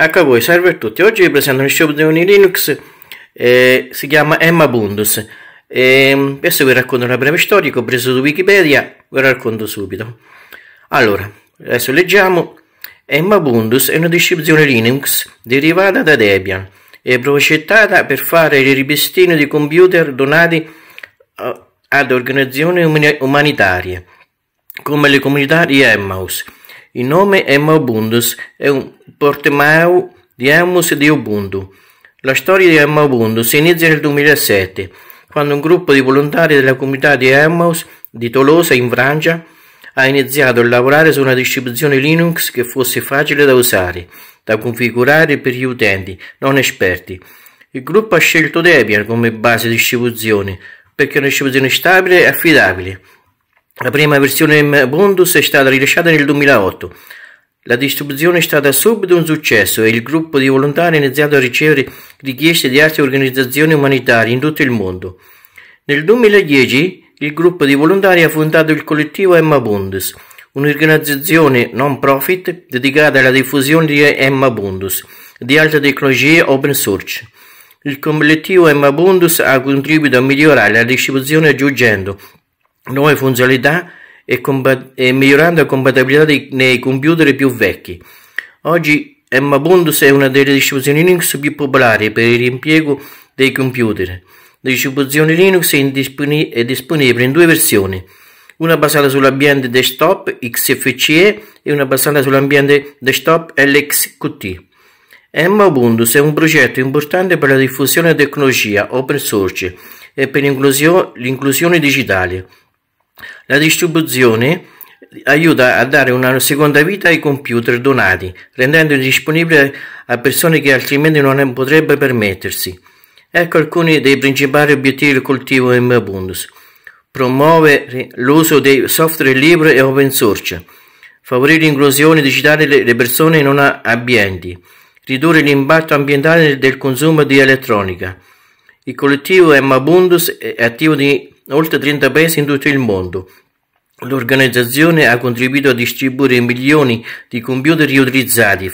Ecco a voi, salve a tutti. Oggi vi presento un sciopero di Linux, eh, si chiama Emma Bundus. Eh, adesso vi racconto una breve storia che ho preso su Wikipedia, ve la racconto subito. Allora, adesso leggiamo. Emma Bundus è una distribuzione Linux derivata da Debian e progettata per fare il ripristino di computer donati eh, ad organizzazioni umanitarie come le comunità di Emmaus il nome Emmaubundus è un portemau di Emmaus di Ubuntu. La storia di Emmaubundus inizia nel 2007, quando un gruppo di volontari della comunità di Emmaus di Tolosa in Francia ha iniziato a lavorare su una distribuzione Linux che fosse facile da usare, da configurare per gli utenti non esperti. Il gruppo ha scelto Debian come base di distribuzione perché è una distribuzione stabile e affidabile la prima versione Bondus è stata rilasciata nel 2008. La distribuzione è stata subito un successo e il gruppo di volontari ha iniziato a ricevere richieste di altre organizzazioni umanitarie in tutto il mondo. Nel 2010 il gruppo di volontari ha fondato il collettivo Emma Bondus, un'organizzazione non profit dedicata alla diffusione di Emma Bondus e di altre tecnologie open source. Il collettivo Emma Bondus ha contribuito a migliorare la distribuzione aggiungendo nuove funzionalità e, combat- e migliorando la compatibilità dei- nei computer più vecchi. Oggi Mabundus è una delle distribuzioni Linux più popolari per il riimpiego dei computer. La distribuzione Linux è, indispone- è disponibile in due versioni, una basata sull'ambiente desktop XFCE e una basata sull'ambiente desktop LXQT. Emma Ubuntu è un progetto importante per la diffusione della tecnologia open source e per l'inclusio- l'inclusione digitale. La distribuzione aiuta a dare una seconda vita ai computer donati, rendendoli disponibili a persone che altrimenti non potrebbero permettersi. Ecco alcuni dei principali obiettivi del coltivo Mbundes. Promuovere l'uso di software libero e open source. Favorire l'inclusione digitale delle persone non abbienti. Ridurre l'impatto ambientale del consumo di elettronica. Il collettivo Mabundus è attivo di oltre 30 paesi in tutto il mondo. L'organizzazione ha contribuito a distribuire milioni di computer riutilizzati,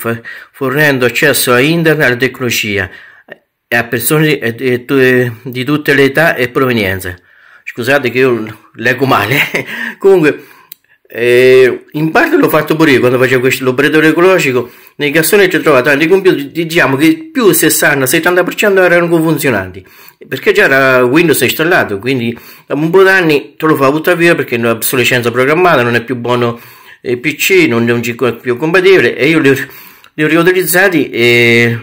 fornendo accesso a internet e alla tecnologia a persone di tutte le età e provenienze. Scusate che io leggo male. Comunque, eh, in parte l'ho fatto pure io quando facevo questo, l'operatore ecologico nei cassonetti ho trovato anche computer, diciamo che più del 60-70% erano funzionanti, perché già era Windows installato, quindi dopo un po' d'anni te lo fa buttare via perché è obsolescenza programmata, non è più buono il eh, PC, non è più compatibile e io li ho, li ho riutilizzati e,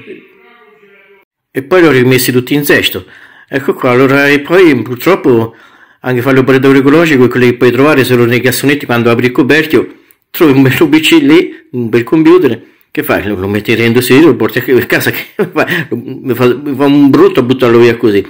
e poi li ho rimessi tutti in sesto. Ecco qua, allora e poi purtroppo anche fare l'operatore ecologico e che puoi trovare solo nei cassonetti quando apri il coperchio trovi un bel PC lì, un bel computer che fai? Lo, lo metti reindustrito, lo porti a casa, che fa? Mi, fa, mi fa un brutto buttarlo via così.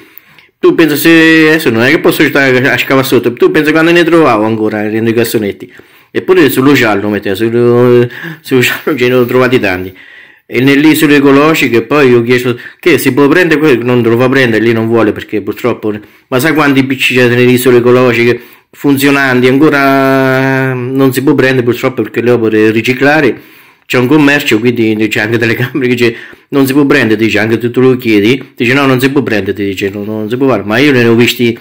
Tu pensi se adesso non è che posso aiutare a scavare sotto, tu pensi quando ne trovavo ancora i cassonetti. Eppure sullo giallo metteva, sullo, sullo giallo ce ne ho trovati tanti. E nelle ecologica, poi io ho chiesto che si può prendere quello, non lo fa prendere, lì non vuole perché purtroppo... Ma sai quanti picci c'è nelle isole ecologiche funzionanti? Ancora non si può prendere purtroppo perché le opere riciclare c'è un commercio, quindi c'è anche delle camere che dice non si può prendere, dice anche tu, tu lo chiedi, dice no, non si può prendere, dice no, non si può fare, ma io ne ho visti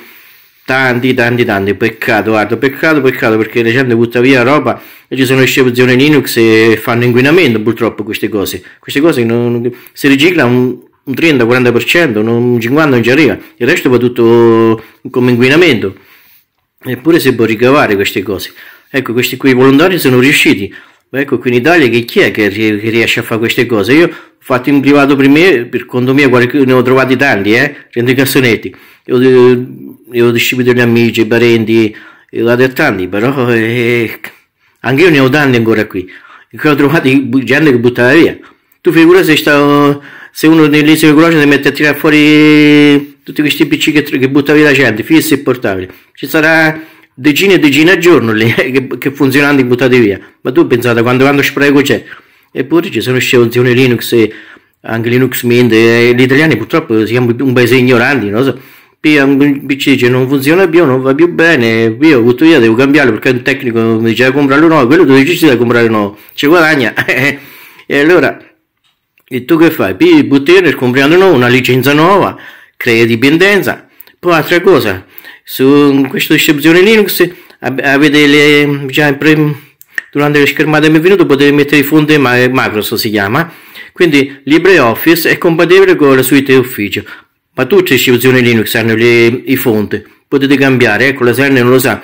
tanti, tanti, tanti, peccato, guarda, peccato, peccato, perché la gente butta via roba e ci sono eccezioni Linux e fanno inquinamento purtroppo queste cose, queste cose non, si riciclano un, un 30-40%, un 50% non ci arriva, il resto va tutto come inquinamento, eppure si può ricavare queste cose. Ecco, questi qui volontari sono riusciti ma ecco, qui in Italia che chi è che riesce a fare queste cose? Io ho fatto in privato per me, per conto mio, ne ho trovati tanti, eh? Rendo i cassonetti. Io, io, eh, io distribuito gli amici, i parenti, io ho tanti, però eh, anche io ne ho tanti ancora qui. Che ho trovato gente che buttava via. Tu figura se, sta, se uno nell'isola ecologica si mette a tirare fuori tutti questi pc che, che butta via la gente, fissi e portabili. Ci sarà decine e decine al giorno lì, eh, che, che funzionanti buttate via. Ma tu pensate quando, quando spreco c'è. Eppure ci sono scelte Linux e anche Linux Mint e eh, gli italiani purtroppo siamo un paese ignoranti, non so. Poi ci dice non funziona più, non va più bene, io butto via devo cambiare perché un tecnico mi diceva comprarlo nuovo, quello tu decidi di comprare nuovo, ci guadagna. e allora, e tu che fai? Poi butti via, comprando nuovo, una licenza nuova, crea dipendenza. Poi altra cosa, su questa distribuzione Linux avete le, già pre, durante le schermate del benvenuto potete mettere i fonti Microsoft si chiama quindi LibreOffice è compatibile con la suite ufficio ma tutte le distribuzioni Linux hanno le, i fonti potete cambiare ecco la SN non lo sa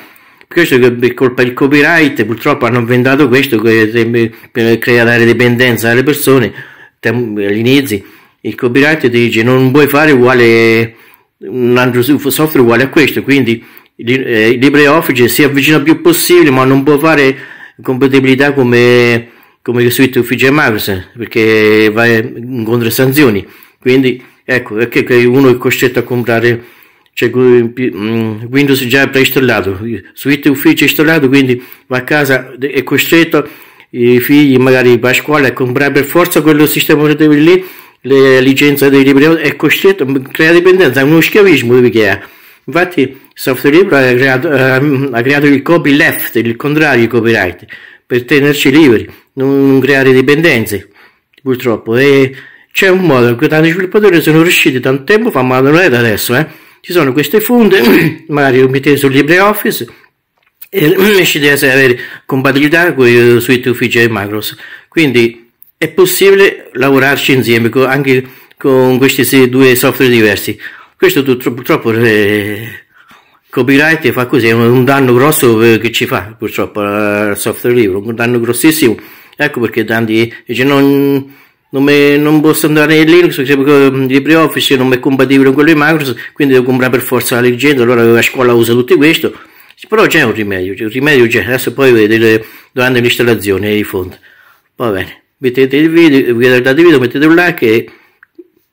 questo è colpa del copyright purtroppo hanno inventato questo per creare dipendenza alle persone all'inizio il copyright ti dice non puoi fare uguale un altro software uguale a questo, quindi eh, LibreOffice si avvicina più possibile, ma non può fare compatibilità come, come il suite Ufficio e Microsoft, perché va incontro a sanzioni. Quindi ecco, perché uno è costretto a comprare cioè, mm, Windows già preinstallato, suite Ufficio installato, quindi va a casa, è costretto i figli magari a scuola a comprare per forza quello sistema operativo lì le licenze dei libri è costretto, mm, crea dipendenza, è uno schiavismo che è. Infatti software libero ha creato, ehm, ha creato il copyleft, il contrario di copyright, per tenerci liberi, non creare dipendenze, purtroppo. E c'è un modo in cui tanti sviluppatori sono riusciti tanto tempo fa, ma non è da adesso, eh. Ci sono queste funde, magari lo mettete su LibreOffice e riuscite a avere compatibilità con i suite uffici di Microsoft. Quindi è possibile lavorarci insieme anche con questi due software diversi. Questo purtroppo eh, copyright fa così, è un danno grosso che ci fa purtroppo al software libero, un danno grossissimo. Ecco perché tanti dicono non, non, me, non posso andare in Linux perché mm, LibreOffice non è compatibile con quello di Microsoft, quindi devo comprare per forza la leggenda, allora la scuola usa tutto questo. Però c'è un rimedio, c'è un rimedio c'è, adesso poi vedete durante l'installazione di fondo. Va bene mettete il video, guardate il video, mettete un like e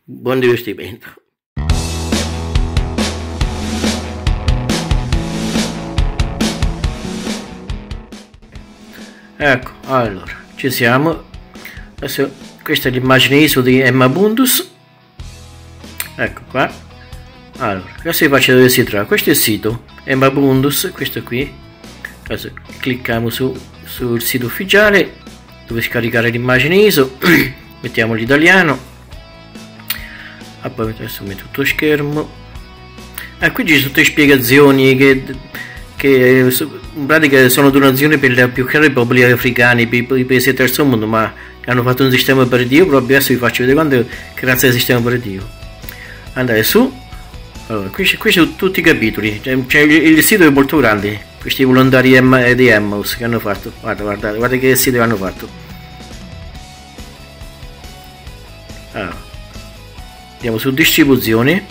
buon divertimento. Ecco, allora, ci siamo. Adesso, questa è l'immagine ISO di Emma Bundus. Ecco qua. Allora, adesso vi faccio vedere si trova. Questo è il sito Emma Bundus, questo qui. Adesso clicchiamo su, sul sito ufficiale dove scaricare l'immagine ISO mettiamo l'italiano e ah, poi adesso metto tutto schermo e ah, qui ci sono tutte le spiegazioni che, che in pratica sono donazioni per più che i popoli africani per i paesi del terzo mondo ma hanno fatto un sistema operativo proprio adesso vi faccio vedere quando grazie al sistema operativo andate su allora, qui, c'è, qui c'è tutti i capitoli cioè, il, il, sito è molto grande questi volontari di Emmaus che hanno fatto guarda, guarda, guardate che sito hanno fatto allora, ah. andiamo su distribuzione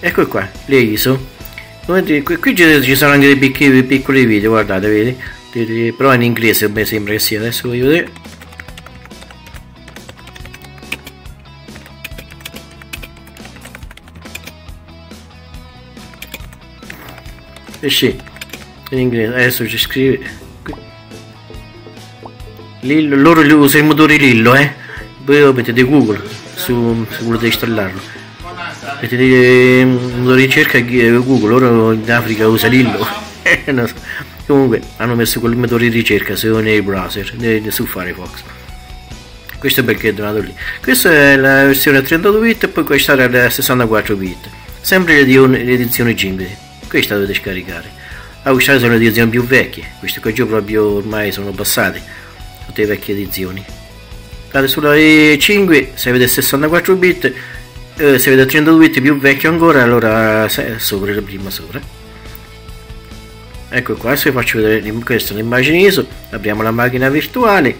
ecco qua le ISO qui ci sono anche dei piccoli, piccoli video guardate vedi però in inglese mi sembra che sia adesso voglio vedere Eh sì, in inglese. Adesso ci scrive. Lillo, loro usano il motore Lillo, eh voi mettete Google su, se volete installarlo mettete ehm, una ricerca Google loro in Africa usa Lillo eh, no, comunque hanno messo quel motore di ricerca se nei browser nei, su Firefox questo è perché è donato lì questa è la versione 32 bit e poi questa è la 64 bit sempre l'edizione Jimmy questa dovete scaricare ah queste sono le edizioni più vecchie queste qua giù proprio ormai sono passate tutte le vecchie edizioni la sulla 5 se avete 64 bit eh, se avete 32 bit più vecchio ancora allora se, sopra la prima sopra ecco qua se vi faccio vedere questa è un'immagine ISO apriamo la macchina virtuale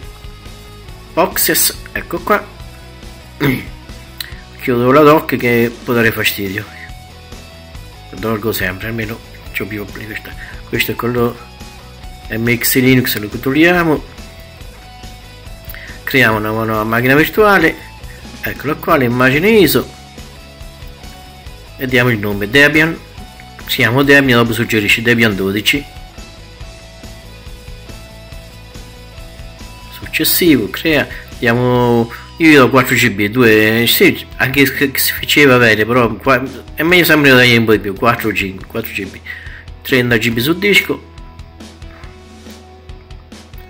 boxes ecco qua chiudo la doc che può dare fastidio dolgo sempre almeno ho più questo è quello MX Linux lo controlliamo creiamo una nuova macchina virtuale eccola qua l'immagine ISO e diamo il nome Debian siamo Debian dopo suggerisci Debian 12 successivo crea diamo io do 4 GB, 2 sì, anche se si faceva bene, però qua, è meglio sempre dare un po' di più, 4 GB, 4 GB, 30 GB su disco,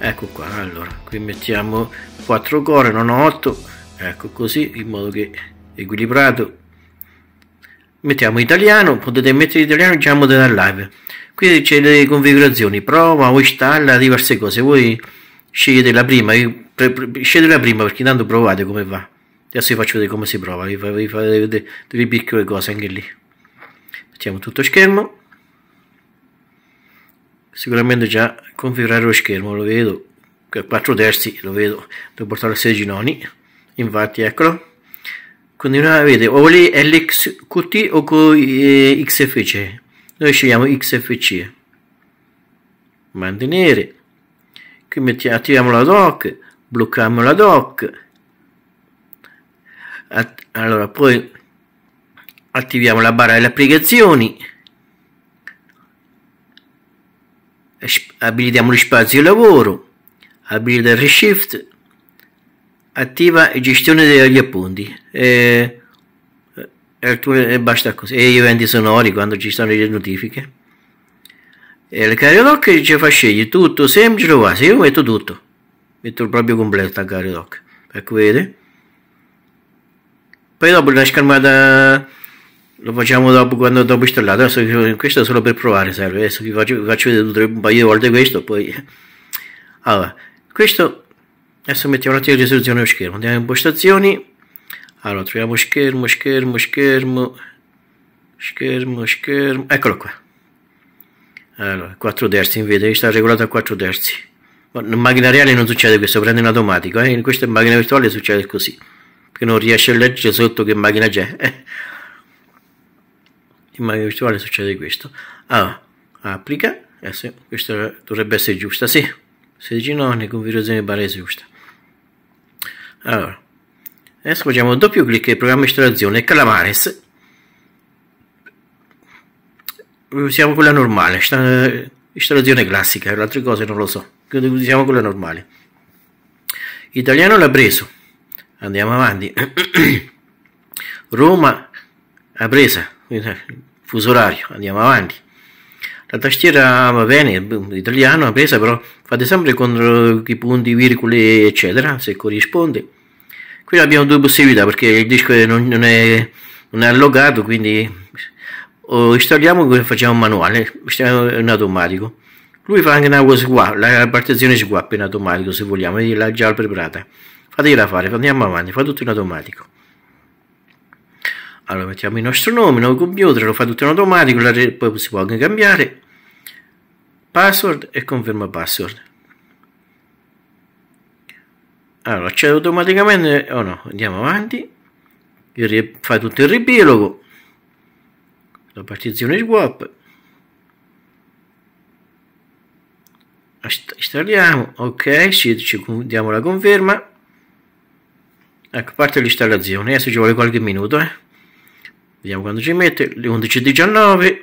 ecco qua allora qui mettiamo 4 core non 8 ecco così in modo che equilibrato mettiamo italiano potete mettere italiano già modella diciamo, live qui c'è le configurazioni prova o installa diverse cose voi scegliete la prima scegliete la prima perché intanto provate come va adesso vi faccio vedere come si prova vi, fa, vi fate vedere delle piccole cose anche lì mettiamo tutto schermo sicuramente già configurare lo schermo lo vedo 4 terzi lo vedo devo portare a 16 noni infatti eccolo continuiamo a vedere o lì LXQT o con eh, XFC noi scegliamo XFC mantenere qui mettiamo, attiviamo la doc blocchiamo la doc At allora poi attiviamo la barra delle applicazioni abilitiamo gli spazi di lavoro, abilita il reshift, attiva gestione degli appunti. E, e basta così. E gli eventi sonori quando ci sono le notifiche. E il Cariodoc ci fa scegliere tutto, semplice lo va. io metto tutto, metto il proprio completo a Cariodoc. Ecco, vede. Poi dopo una schermata lo facciamo dopo quando dopo installato adesso questo è solo per provare serve adesso vi faccio, vi faccio vedere un paio di volte questo poi allora questo adesso mettiamo un attimo di risoluzione dello schermo andiamo in impostazioni allora troviamo schermo schermo schermo schermo schermo eccolo qua allora 4 terzi invece sta regolato a 4 terzi in macchina reale non succede questo prende in automatico eh? in questa macchina virtuale succede così che non riesce a leggere sotto che macchina c'è in maniera virtuale succede questo. Allora, applica, questa dovrebbe essere giusta, sì, 16 nonni, configurazione barese giusta. Allora, adesso facciamo doppio clic nel programma installazione Calamares. Usiamo quella normale, eh, installazione classica, le altre cose non lo so, quindi usiamo quella normale. Italiano l'ha preso, andiamo avanti. Roma ha presa, fuso orario, andiamo avanti. La tastiera va bene, l'italiano pesa, però fate sempre contro i punti, virgole, eccetera, se corrisponde. Qui abbiamo due possibilità perché il disco non, non, è, non è, allocato, quindi o installiamo e facciamo un manuale, in automatico. Lui fa anche una swap, la partizione swap in automatico se vogliamo, l'ha già preparata. Fatela fare, andiamo avanti, fa tutto in automatico. Allora mettiamo il nostro nome, il nuovo computer, lo fa tutto in automatico, re, poi si può anche cambiare. Password e conferma password. Allora, c'è automaticamente o oh no? Andiamo avanti. Fa tutto il riepilogo. La partizione swap. installiamo ok ci, ci, diamo la conferma ecco parte l'installazione adesso ci vuole qualche minuto eh vediamo quando ci mette le 11.19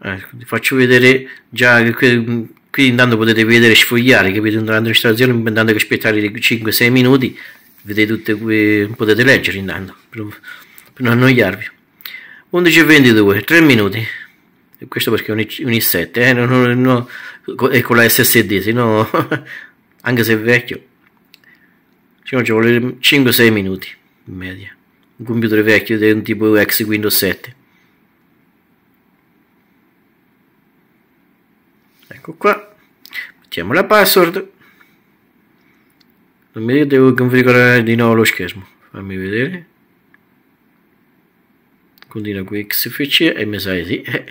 ecco, vi faccio vedere già qui, qui intanto potete vedere sfogliare capite durante l'installazione stazione intanto che aspettare 5-6 minuti vedete tutte qui potete leggere intanto per, per non annoiarvi 11.22 3 minuti e questo perché è un, un i7 eh, no, no, no, è con la SSD se no anche se è vecchio ci vuole 5-6 minuti in media. Un computer vecchio di un tipo ex Windows 7. Ecco qua. Mettiamo la password. Non mi devo configurare di nuovo lo schermo. Fammi vedere. Continua qui XFC e mi sa sì. Eh.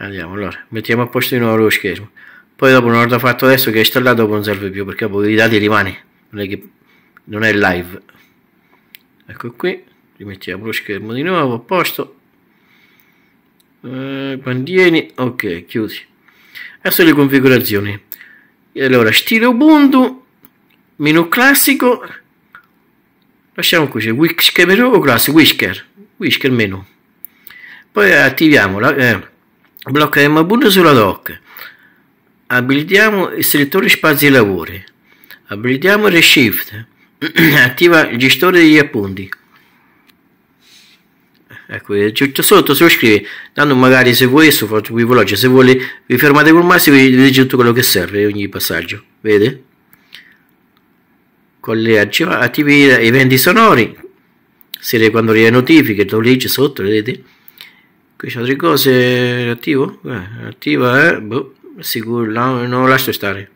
Andiamo allora, mettiamo a posto di nuovo lo schermo. Poi dopo una volta fatto adesso che è installato non serve più perché poi i dati rimane non è che non è live ecco qui rimettiamo lo schermo di nuovo a posto eh, bandieri ok chiusi adesso le configurazioni allora stile ubuntu menu classico lasciamo così whisker menu o classico whisker whisker menu poi attiviamo la, eh, blocca M ubuntu sulla doc abilitiamo il selettore spazi lavori Abilitiamo Reshift. Attiva il gestore degli appunti. Ecco, giusto sotto se lo scrive, tanto magari se vuoi sto faccio qui veloce, se vuole vi fermate col massimo e vi dice tutto quello che serve, ogni passaggio, vede? Con le attivi eventi sonori, se quando le notifiche, lo legge sotto, vedete? Qui c'è altre cose, attivo? Eh, attiva, eh, boh, sicuro, no, non lo lascio stare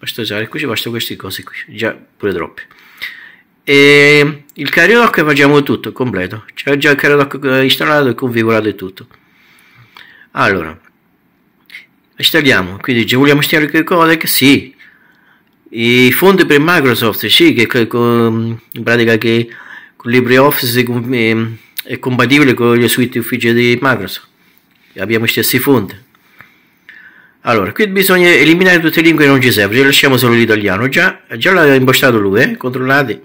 basta usare qui, basta queste cose qui, già pure troppe. E il karaoke facciamo tutto, completo. C'è già il Caridoc eh, installato e configurato e tutto. Allora, installiamo, quindi dice vogliamo installare il codec? Sì. I fondi per Microsoft, sì, che con, in pratica che con LibreOffice ehm, è compatibile con le suite ufficio di Microsoft. Abbiamo gli stessi fondi allora, qui bisogna eliminare tutte le lingue che non ci servono, lasciamo solo l'italiano. Già, già l'aveva impostato lui, eh? controllate.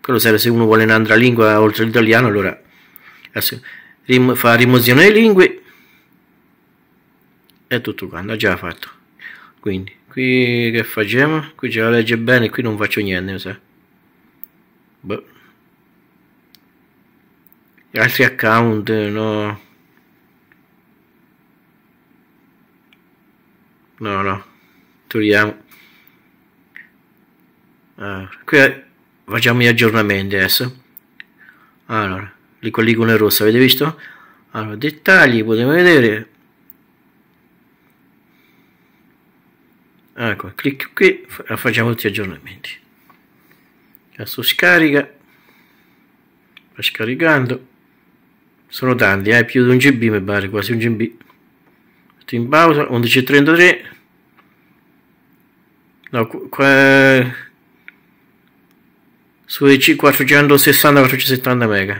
Quello serve se uno vuole un'altra lingua oltre l'italiano, allora rim fa rimozione delle lingue e tutto quanto, ha già fatto. Quindi, qui che facciamo? Qui ce la legge bene, qui non faccio niente, mi sa. Boh. Altri account, no No, no. togliamo. Allora, qui facciamo gli aggiornamenti adesso. Allora, lì con l'icona rossa, avete visto? Allora, dettagli, potete vedere. Ecco, clicco qui e facciamo tutti gli aggiornamenti. Adesso scarica. Sta scaricando. Sono tanti, eh, più di un GB mi pare, quasi un GB. Tutti in pausa, 11.33. No, qua... su 460-470 mega.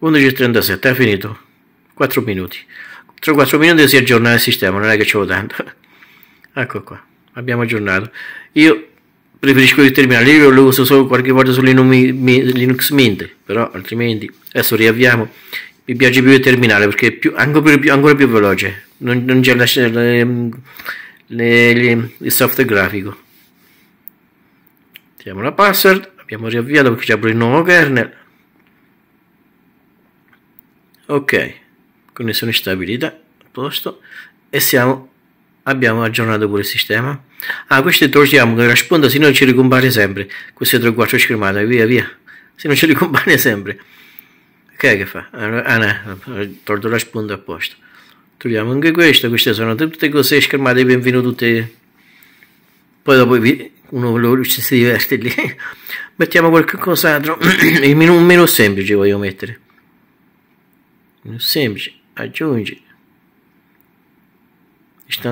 e 37, è finito. 4 minuti. tra 4 minuti si aggiorna il sistema, non è che ce l'ho tanto. Ecco qua, abbiamo aggiornato. Io preferisco il determinare io lo uso solo qualche volta su Linux Mint però altrimenti adesso riavviamo mi piace più il terminale perché è più, ancora, più, ancora, più, veloce non, non c'è il software grafico mettiamo la password abbiamo riavviato perché c'è pure il nuovo kernel ok connessione stabilita a posto e siamo Abbiamo aggiornato pure il sistema. Ah, questo torciamo che sponda se no ci ricompare sempre. Queste 3-4 schermate, via via. Se non ci ricompare sempre. Che che fa? Ah no, tolto la sponda apposta. troviamo anche questo, queste sono tutte cose schermate, benvenuto tutte. Poi dopo uno lo, si diverte lì. Mettiamo qualche cos'altro. Il menu, meno semplice voglio mettere. Meno semplice, aggiungi.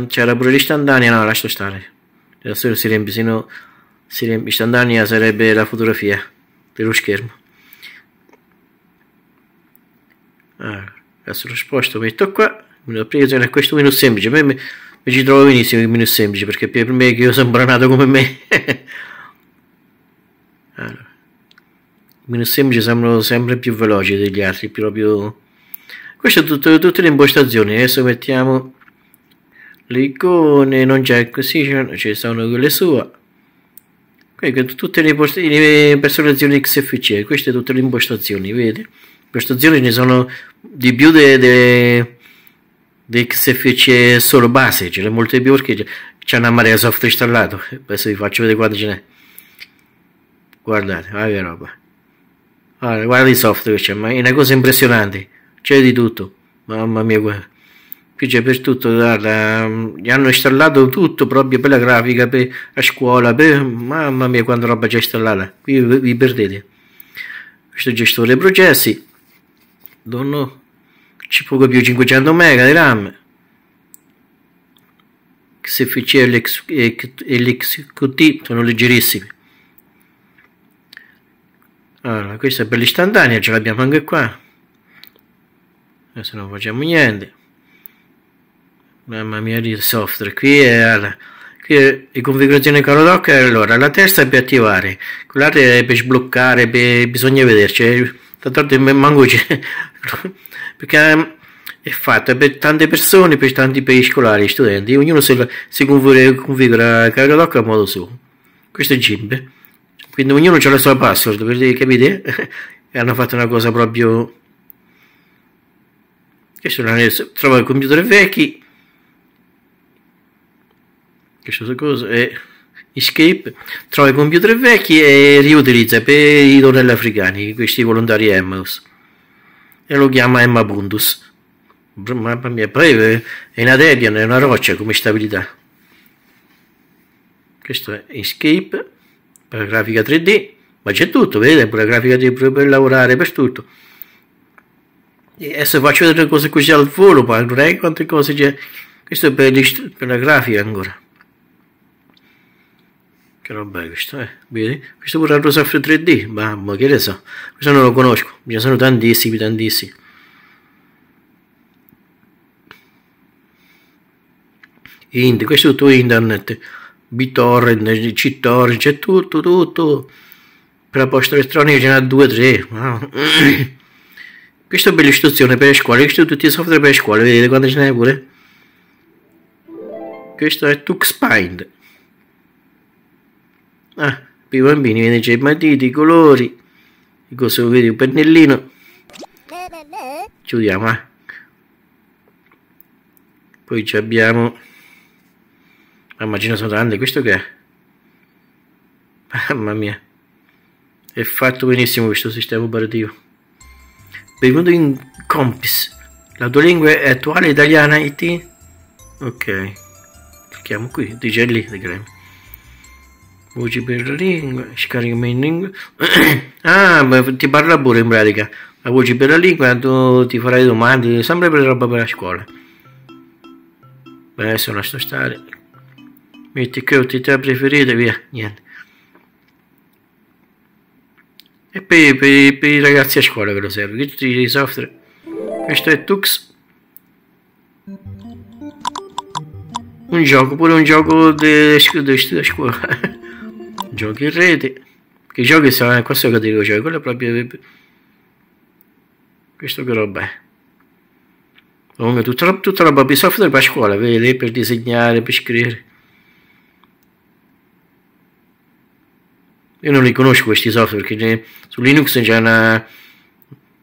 C'era pure l'istantanea no, lascia stare. La storia si riempie, sino si riempie. Istantanea sarebbe la fotografia dello schermo. Allora, adesso lo sposto, metto qua. L'applicazione è questo meno semplice. Per me, mi ci trovo benissimo il meno semplice perché per me che io sono branato come me. allora, il menu semplice sembrano sempre più veloci degli altri, proprio... Queste sono tutte, tutte le impostazioni. Adesso mettiamo l'icone, non c'è così, ci sono quelle sue. tutte le, le personalizzazioni XFCE, queste tutte le impostazioni, vedi? Impostazioni ne sono di più delle di XFCE solo base, ce ne sono molte più perché c'è una marea soft installato. Eh, adesso vi faccio vedere quanto ce n'è. Guardate, ah che roba. Guarda, guarda i software che c'è, ma è una cosa impressionante. C'è di tutto. Mamma mia, guarda che c'è per tutto, guarda, mm, gli hanno installato tutto proprio per la grafica, per la scuola, per, mamma mia quanta roba c'è installata, qui vi, vi perdete. Questo gestore processi, donno, c'è poco più 500 mega di RAM, XFC e l'XQT sono leggerissimi. Allora, questa è per l'istantanea, ce l'abbiamo anche qua. Adesso eh, non facciamo niente. Mamma mia di software, qui è, alla, qui è, configurazione caro doc, allora la testa è per attivare, quell'altra è per sbloccare, per, bisogna vederci, eh. tanto manco c'è, perché ehm, è fatta per tante persone, per tanti per scolari, studenti, ognuno si, si configura, configura caro a modo suo, questo è Gimbe, quindi ognuno ha la sua password, per capite? e hanno fatto una cosa proprio... Questo è una... Trova i computer vecchi questo cosa e Escape trova i computer vecchi e riutilizza per i tornelli africani questi volontari Emmaus e lo chiama Emma Bundus mamma mia poi eh, è una debian è una roccia come stabilità questo è Escape per la grafica 3D ma c'è tutto vedete pure la grafica 3D per lavorare per tutto e adesso faccio vedere cose così al volo ma non è quante cose c'è questo è per, per la grafica ancora che roba è questa? Eh? Vedi? Questo pure al Rosaffio 3D, mamma che ne so, questo non lo conosco, ce ne sono tantissimi, tantissimi. Indie, questo è tutto internet, BitTorrent, CTorrent, c'è tutto, tutto. Per la posta elettronica ce n'ha due, tre. Wow. Questa è bella istruzione per le scuole, questo è tutti i software per le scuole, vedete quante ce n'è pure? Questo è TuxPind. Ah, per i bambini viene già i matiti, i colori, il coso, vedi, un pennellino. Chiudiamo, eh. Poi ci abbiamo... Mamma ah, mia, sono tante, questo che è? Mamma mia. È fatto benissimo questo sistema operativo. Benvenuto in Compis. La tua lingua è attuale italiana IT? Ok. Clicchiamo qui, dice lì, voci per la lingua, scarica in lingua. ah, ma ti parla pure in pratica. La voce per la lingua, tu ti farai domande, sempre per roba per la scuola. Beh, adesso lascio stare. Metti che ho attività preferite, via, niente. E per, per, per, i ragazzi a scuola che lo serve, tutti i software. Questo è Tux. Un gioco, pure un gioco della de, scuola giochi in rete, che giochi stavano in questa categoria, cioè quello è proprio... Questo che roba è? Comunque tutta, la, tutta roba di software per scuola, per, per disegnare, per scrivere. Io non li conosco questi software perché su Linux c'è una...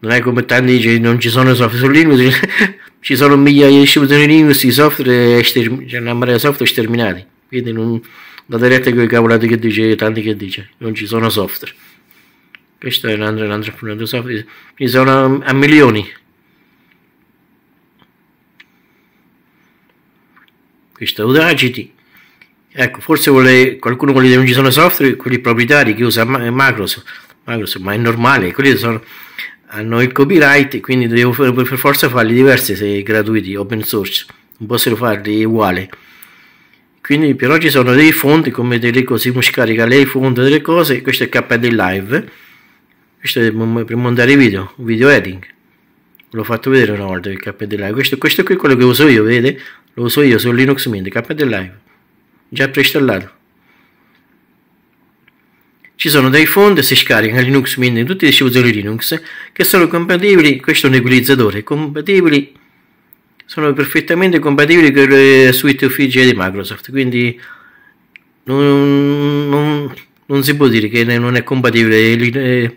Non è come tanti dice non ci sono software su Linux, ci sono migliaia di distribuzioni Linux, di software, eh, c'è una marea di software sterminati. Quindi non date retta a quei cavolati che dice, tanti che dice, non ci sono software. Questo è un altro, altro software, ci sono a milioni. Questo è Audacity. Ecco, forse vuole, qualcuno quelli che non ci sono software, quelli proprietari che usa Microsoft, Microsoft ma è normale, quelli sono, hanno il copyright, quindi devo per forza farli diversi se gratuiti, open source, non possono farli uguali. Quindi però ci sono dei fonti, come delle cose, uno scarica lei fondo delle cose, questo è il KD Live, questo è per montare video, video editing. Ve l'ho fatto vedere una volta il KD Live, questo, questo qui è quello che uso io, vedete? Lo uso io su Linux Mint, KD Live, già preinstallato ci sono dei font si scaricano Linux Mint in tutti i distribuzioni Linux che sono compatibili, questo è un equalizzatore, compatibili sono perfettamente compatibili con le suite ufficie di Microsoft, quindi non, non, non, si può dire che non è compatibile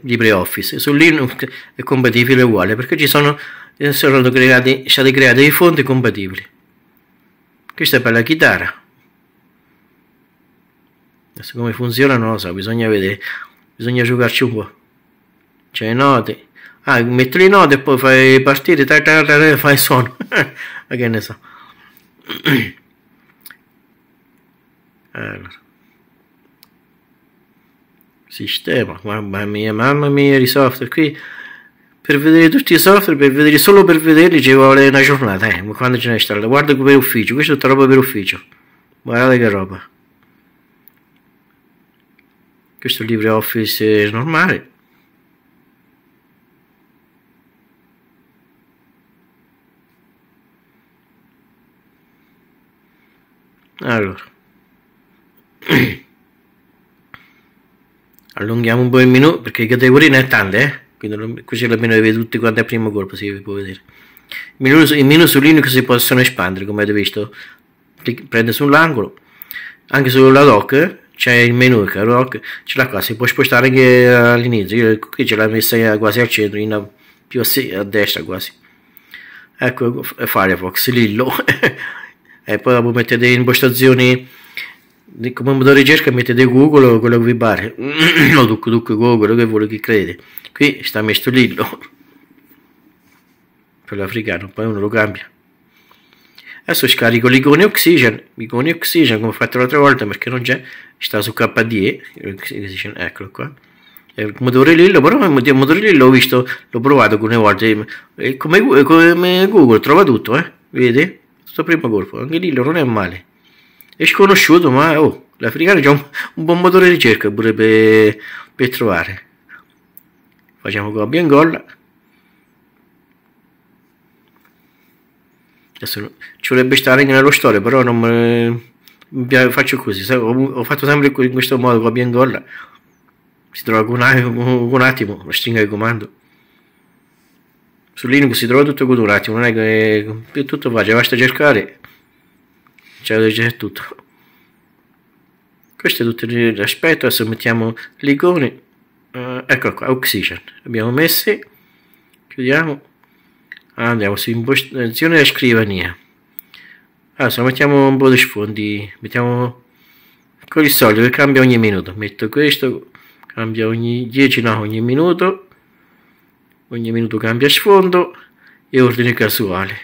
LibreOffice, eh, su Linux è compatibile uguale, perché ci sono, eh, sono creati, state create dei fonti compatibili. Questa è per la chitarra. Adesso come funziona non lo so, bisogna vedere, bisogna giocarci un po'. C'è note. Ah, metto le note e poi fai partire, ta, ta, ta, fai suono. Ma che ne so. allora. Sistema, mamma mia, mamma mia, i software qui. Per vedere tutti i software, per vedere, solo per vederli ci vuole una giornata, eh, quando ce ne sta, guarda per ufficio, questa è tutta roba per ufficio. Guardate che roba. Questo è il LibreOffice normale allora allunghiamo un po' il menu perché le categorie ne ha tante eh? quindi così almeno vede tutti quanti al primo colpo si può vedere il menu, i menu su Linux si possono espandere come avete visto prende sull'angolo anche sulla doc c'è il menu caro doc ce l'ha qua si può spostare anche all'inizio io qui ce l'ho messa quasi al centro in, più a, a destra quasi ecco Firefox Lillo e poi dopo mettete in impostazioni di motore ricerca mettete Google o quello che vi pare no dunque, dunque Google che vuole che credete qui sta messo Lillo per l'africano poi uno lo cambia adesso scarico l'icone Oxygen l'icone Oxygen come ho fatto l'altra volta perché non c'è sta su KDE Oxygen, eccolo qua il motore Lillo però il motore Lillo l'ho visto l'ho provato alcune volte come, come Google trova tutto eh? vedete sto primo colpo, anche lì non è male. È sconosciuto, ma oh, l'africano c'è un, un, buon motore di ricerca pure per, per trovare. Facciamo copia e incolla. Adesso ci vorrebbe stare anche nello storia, però non eh, me, me faccio così. Ho fatto sempre in questo modo copia e incolla. Si trova con un attimo, lo stringa di comando su Linux si trova tutto con un attimo, non è che è tutto facile, basta cercare, c'è cioè, tutto. Questo è tutto l'aspetto, adesso mettiamo l'icone, uh, ecco qua, Oxygen, abbiamo messo, chiudiamo, andiamo su impostazione della scrivania. Adesso mettiamo un po' di sfondi, mettiamo con il solito che cambia ogni minuto, metto questo, cambia ogni 10, no, ogni minuto ogni minuto cambia sfondo e ordine casuale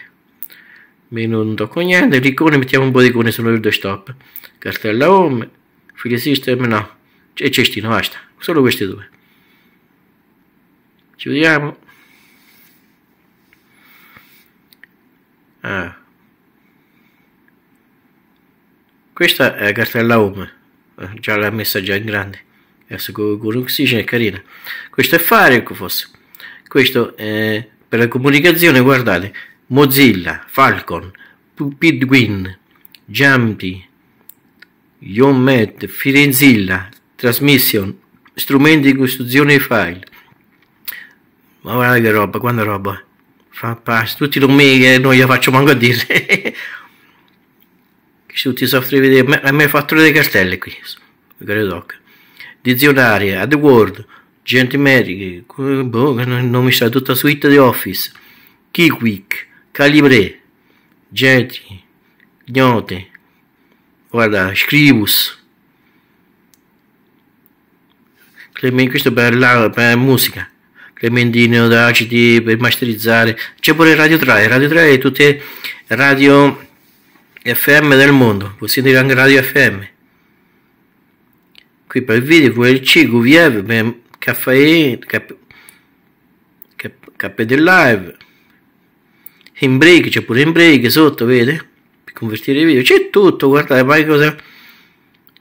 meno non tocco niente, l'icone mettiamo un po' di icone solo il desktop, cartella home, file system no, c'è cestino basta, solo queste due. Chiudiamo. Ah. Questa è la cartella home, eh, già l'ha messa già in grande, adesso con, con l'oxigeno è carina. Questo è fare Firefox. Questo è per la comunicazione, guardate, Mozilla, Falcon, Pidwin, Jumpy, Yomet, Firenzilla, Transmission, strumenti di costruzione dei file. Ma guarda che roba, quanta roba. Fa tutti i nomi che eh, non gli faccio manco a dire. tutti i software video, a me, a me fatto le cartelle qui, Dizionaria, AdWord, Gente Mediche, boh, non mi sta tutta suite di Office, Kikwik, Calibre, Genti, Gnote, guarda, Scribus. Clemen, questo per la per musica. Clementino da Acidi per masterizzare. C'è pure Radio 3, Radio 3 è tutte radio FM del mondo, possiamo dire anche radio FM. Qui per il video, VLC, QVF, per Caffè, cap, cap, cap del live, in break, c'è pure in break sotto, vede? Per convertire i video, c'è tutto, guardate, poi cosa?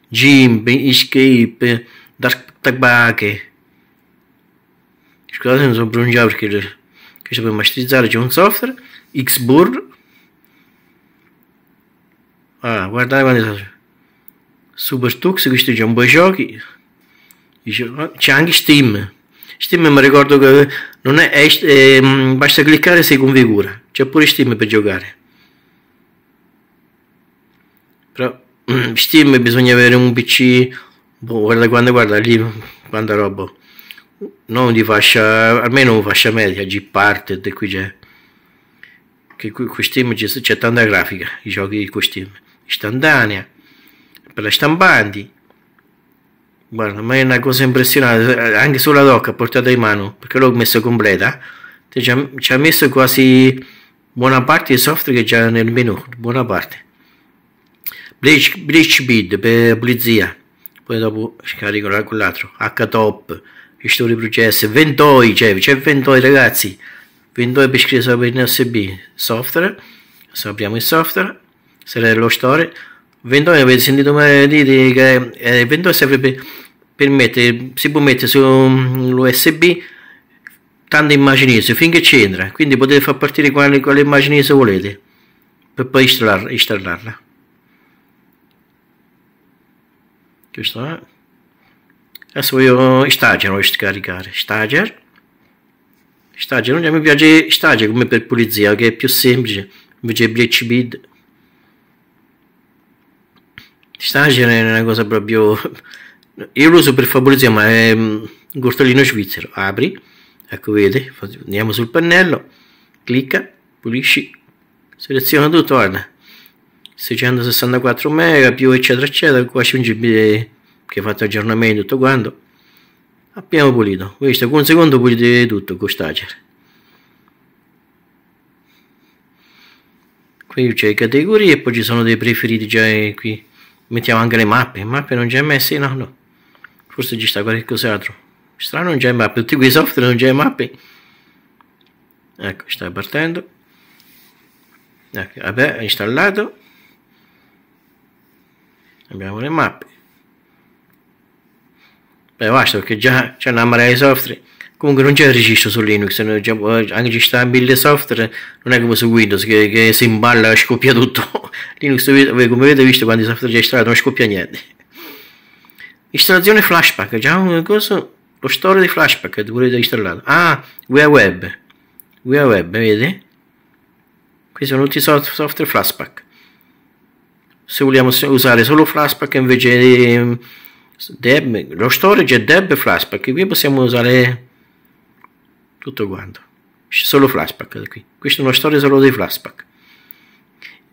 Gimp, Escape, Dark Tabake. Scusate, non sono pronunciato perché, perché sapevo masterizzare, c'è un software, Xboard. Ah, guardate quando sono. Super Tux, questo è già un po' i giochi. Dicevo, c'è anche Steam. Steam mi ricordo che non è, è, è mm, basta cliccare e si configura. C'è pure Steam per giocare. Però mm, Steam bisogna avere un PC. Boh, guarda, guarda, guarda lì quanta roba. Non di fascia, almeno fascia media, g parte e qui c'è. Che con Steam c'è, tanta grafica, i giochi di Steam. Istantanea, per le stampanti Guarda, ma è una cosa impressionante, eh, anche sulla la doc ha portato in mano, perché l'ho messa completa, cioè, ci ha, messo quasi buona parte del software che c'era nel menu, buona parte. Bleach, bridge Bid per pulizia, poi dopo scarico quell'altro, HTOP, gestore process, Ventoi, cioè, c'è cioè Ventoi ragazzi, Ventoi per scrivere per NSB, software, adesso apriamo il software, se lo store, Ventore avete sentito dire che eh, Ventore serve mettere, si può mettere su USB tante immagini finché c'entra quindi potete far partire quale, quale immagine volete per poi installar, installarla questo è eh. adesso voglio stager voglio scaricare stager stager non mi piace stager come per pulizia che è più semplice invece BHB Stagine è una cosa proprio... Io lo uso per favorizia, ma è un cortolino svizzero. Apri, ecco vedi, andiamo sul pannello, clicca, pulisci, seleziona tutto, guarda. 664 mega più eccetera eccetera, qua c'è un GB che ha fatto aggiornamento tutto quanto. Abbiamo pulito, questo con un secondo pulite tutto con Stagine. qui c'è le categorie e poi ci sono dei preferiti già eh, qui mettiamo anche le mappe, mappe non già messe, no, no, forse ci sta qualcos'altro, strano non c'è mappe, tutti quei software non c'è mappe, ecco, sta partendo, ecco, vabbè, installato, abbiamo le mappe, beh basta perché già c'è una marea di software, Comunque non c'è registro su Linux, eh, anche se sta in build software, non è come su Windows che, che si imballa e scoppia tutto. Linux, come avete visto, quando i software già installati non scoppia niente. Installazione Flashpack, già una cosa, lo store di Flashpack che volete installare. Ah, Via Web, Via Web, vedete? Qui sono tutti i software Flashpack. Se vogliamo usare solo Flashpack invece di mm, Deb, lo storage è Deb e Flashpack, qui possiamo usare tutto quanto. C'è solo flashback qui. Questa è una storia solo dei flashback.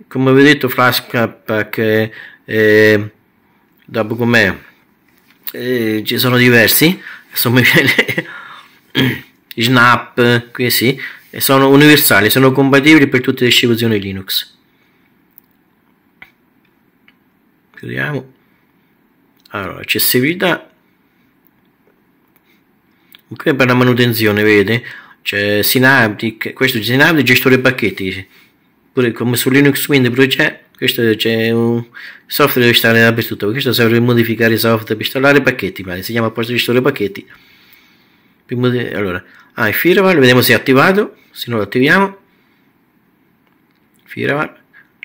Come vi ho detto, flashback eh, dopo com'è, eh, ci sono diversi. Insomma, snap, qui sì, sono universali, sono compatibili per tutte le distribuzioni Linux. Chiudiamo. Allora, accessibilità Qui per la manutenzione, vede? C'è Synaptic, questo è Synaptic gestore pacchetti. Pure come su Linux Mint pure c'è, questo c'è un software da installare dappertutto. Questo serve per modificare i software, per installare pacchetti, ma si chiama apposta gestore pacchetti. Allora, ah, il firmware, vediamo se è attivato, se non lo attiviamo. Firmware.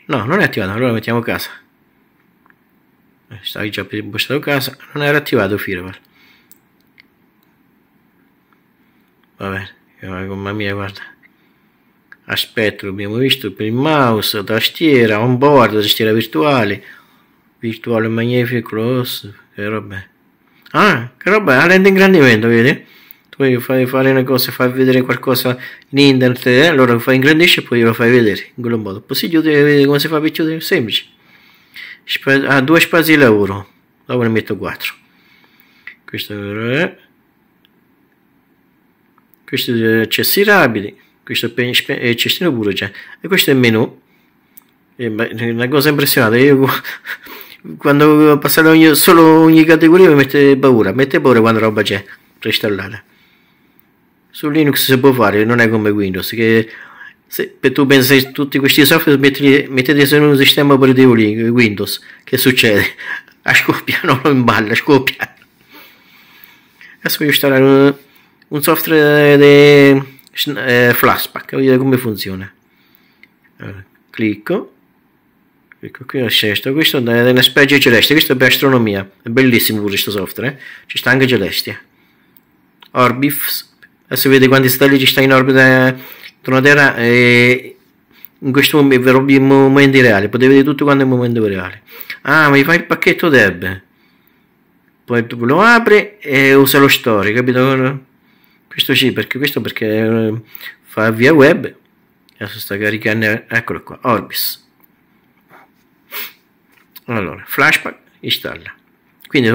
No, non è attivato, allora mettiamo casa. Eh, stavi già per impostato casa, non era attivato firmware. Vabbè, mamma mia, guarda. Aspetto, abbiamo visto, per il mouse, tastiera, on onboard, tastiera virtuale, virtuale magnifico, close, che roba. Ah, che roba, ah, rende ingrandimento, vedi? Tu fai fare una cosa, fai vedere qualcosa in internet, eh? allora lo fai ingrandisce e poi lo fai vedere, in quello modo. Poi si chiude, vedi come si fa per chiudere, semplice. Ha ah, due spazi di lavoro, dopo ne metto quattro. Questo è questo è eh, accessibile, questo è eh, cestino pure c'è, e questo è il menu. Eh, è una cosa impressionante, io quando passate ogni, solo ogni categoria mi mette paura, mette paura quando roba c'è per installare. Su Linux si può fare, non è come Windows, che se tu pensi a tutti questi software, mettete, mettete su un sistema operativo Windows, che succede? A scoppiano, non balla, a scoppiano. Adesso voglio installare un software di eh, Flashback, vedete come funziona. Allora, clicco, clicco qui al scelto questo è una specie di celeste questo è per astronomia, è bellissimo pure questo software, eh? ci sta anche celestia. Orbifs, adesso vedete quanti stelle ci sta in orbita intorno eh, alla Terra e eh, in questo momento, in momenti reali, potete vedere tutto quanto in momento reale. Ah, mi fai il pacchetto Deb. Poi lo apri e usa lo story, capito? questo sì perché questo perché eh, fa via web adesso sta caricando eccolo qua Orbis allora flashback installa quindi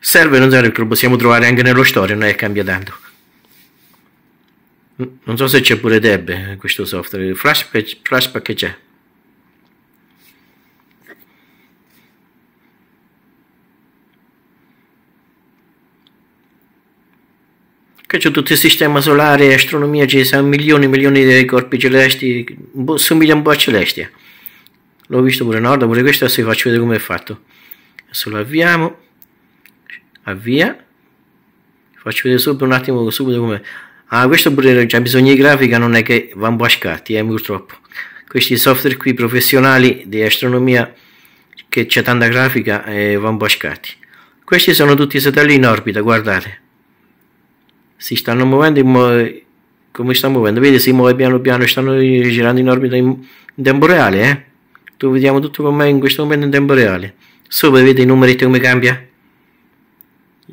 serve non serve lo possiamo trovare anche nello store non è che cambia tanto non so se c'è pure Deb eh, questo software flashback, flashback c'è Poi c'è tutto il sistema solare, astronomia, ci sono milioni e milioni di corpi celesti, bo- somiglia un po' a Celestia. L'ho visto pure nord, volta, pure questo adesso vi faccio vedere come è fatto. Adesso lo avviamo, avvia, faccio vedere subito un attimo subito come Ah, questo pure già bisogno di grafica, non è che va un po' a scatti, eh, purtroppo. Questi software qui professionali di astronomia che c'è tanta grafica e eh, va un po' a scatti. Questi sono tutti i satelliti in orbita, guardate si stanno muovendo mo- come sta muovendo vedi si muove piano piano stanno girando in orbita in, in tempo reale eh? tu vediamo tutto con me in questo momento in tempo reale sopra vedi i numeri come cambia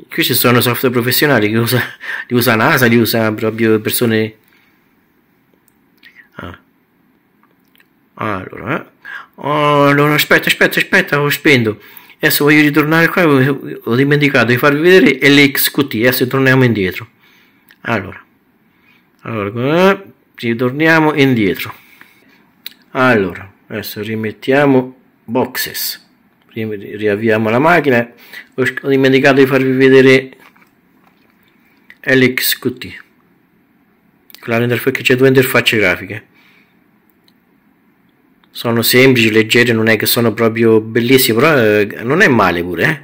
questi sono software professionali che usa, li usa NASA li usa proprio persone ah. allora eh? allora aspetta aspetta aspetta lo spendo adesso voglio ritornare qua ho dimenticato di farvi vedere l'XQT adesso torniamo indietro allora, allora ritorniamo indietro allora adesso rimettiamo boxes riavviamo la macchina ho dimenticato di farvi vedere LXQT c'è due interfacce grafiche sono semplici, leggeri, non è che sono proprio bellissimi, però eh, non è male pure eh?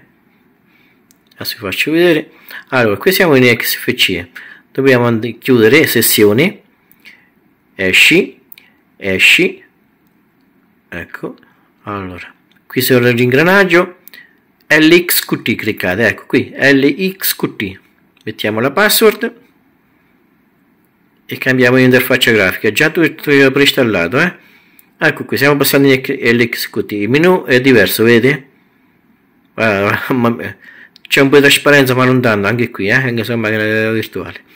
adesso vi faccio vedere allora qui siamo in XFCE dobbiamo chiudere sessione esci esci ecco allora qui sopra l'ingranaggio LXQT cliccate ecco qui LXQT mettiamo la password e cambiamo l'interfaccia grafica già tutto preinstallato eh? ecco qui siamo passati in LXQT il menu è diverso vedete ah, c'è un po' di trasparenza ma non tanto anche qui eh? anche se è virtuale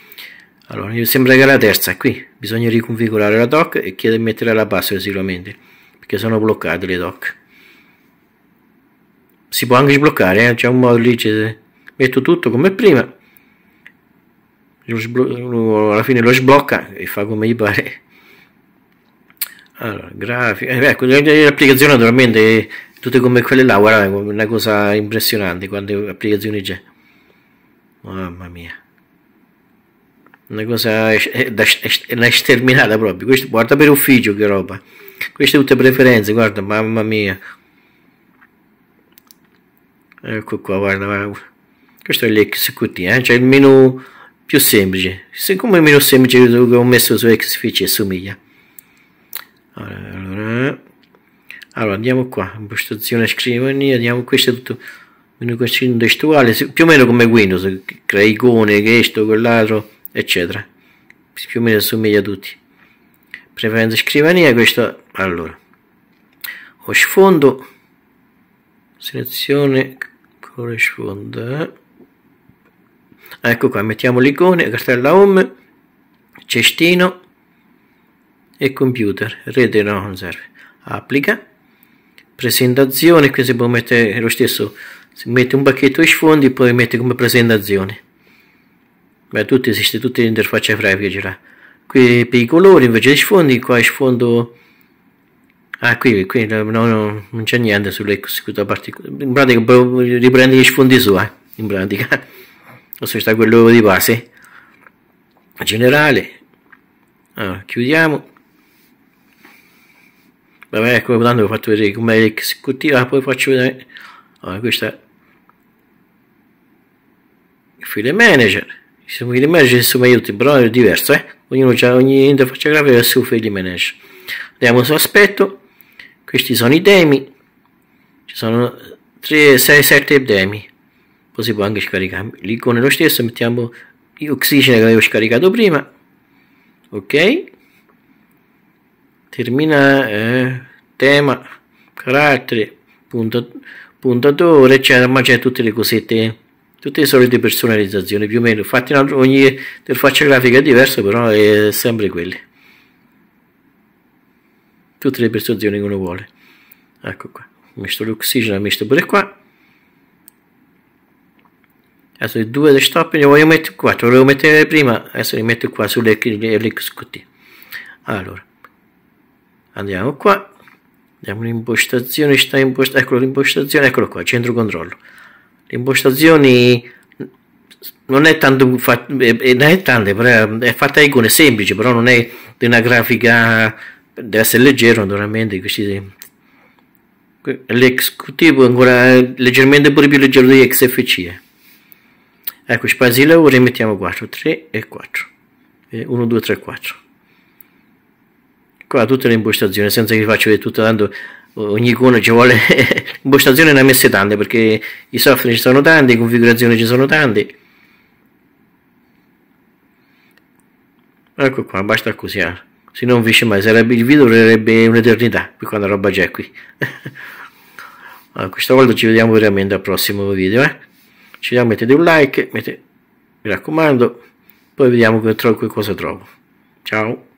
allora, mi sembra che la terza qui. Bisogna riconfigurare la doc e chiede di mettere la password sicuramente, perché sono bloccate le doc. Si può anche sbloccare, eh? c'è un modo lì, metto tutto come prima. alla fine lo sblocca e fa come gli pare. Allora, grafica, eh, ecco, le applicazioni naturalmente tutte come quelle là, guarda, una cosa impressionante quante applicazioni c'è. Mamma mia una cosa è eh, sterminata proprio questo, guarda per ufficio che roba queste tutte preferenze guarda mamma mia ecco qua guarda, guarda. questo è l'XQT eh? cioè il menu più semplice siccome il menu semplice che ho messo su Xfce assomiglia allora, allora andiamo qua impostazione scrivania andiamo questo è tutto menu testuale più o meno come Windows crea icone questo quell'altro eccetera più o meno assomiglia a tutti Preferendo scrivania questo allora ho sfondo selezione colore sfondo ecco qua mettiamo l'icone cartella home cestino e computer rete no non serve applica presentazione qui si può mettere lo stesso si mette un pacchetto di sfondi e poi mette come presentazione Beh, tutti, esiste tutte le interfacce prefice Qui per i colori invece di sfondi, qua sfondo... Ah, qui, qui no, no, non c'è niente sull'executa particolare. In pratica riprende gli sfondi su, eh, in pratica. Questo sta quello di base. Generale. Allora, chiudiamo. Vabbè, ecco, tanto vi ho fatto vedere com'è l'executiva, ah, poi faccio vedere... Allora, questa... File manager di se e immaginate su aiuti, però è diverso, eh? ognuno ha ogni interfaccia grafica e il suo file manage. Andiamo sull'aspetto, questi sono i temi, ci sono 3, 6, 7 temi, poi si può anche scaricare l'icone lo stesso, mettiamo l'oxigeno che avevo scaricato prima, ok? Termina eh, tema, carattere, punto, puntatore, eccetera, ma c'è tutte le cosette eh tutte le solite personalizzazioni più o meno infatti ogni interfaccia grafica è diversa però è sempre quelle tutte le personalizzazioni che uno vuole ecco qua misto l'oxigeno messo pure qua adesso i due desktop ne voglio mettere qua te volevo mettere prima adesso li metto qua sull'XQT allora andiamo qua andiamo in sta impostazione eccolo l'impostazione eccolo qua centro controllo impostazioni non è tanto eh, eh, non è tante è fatta icone semplice però non è di una grafica deve essere leggero naturalmente questi l'esecutivo è ancora leggermente pure più leggero di XFC eh. ecco spazi lavori mettiamo 4 3 e 4 1 2 3 4 qua tutte le impostazioni senza che faccio vedere tutto tanto ogni icona ci vuole impostazione ne ha messe tante perché i software ci sono tanti le configurazioni ci sono tanti ecco qua basta così eh. se non finisce mai sarebbe, il video durerebbe un'eternità per quando roba c'è qui allora, questa volta ci vediamo veramente al prossimo video eh. ci vediamo mettete un like mettete, mi raccomando poi vediamo che, tro che cosa trovo ciao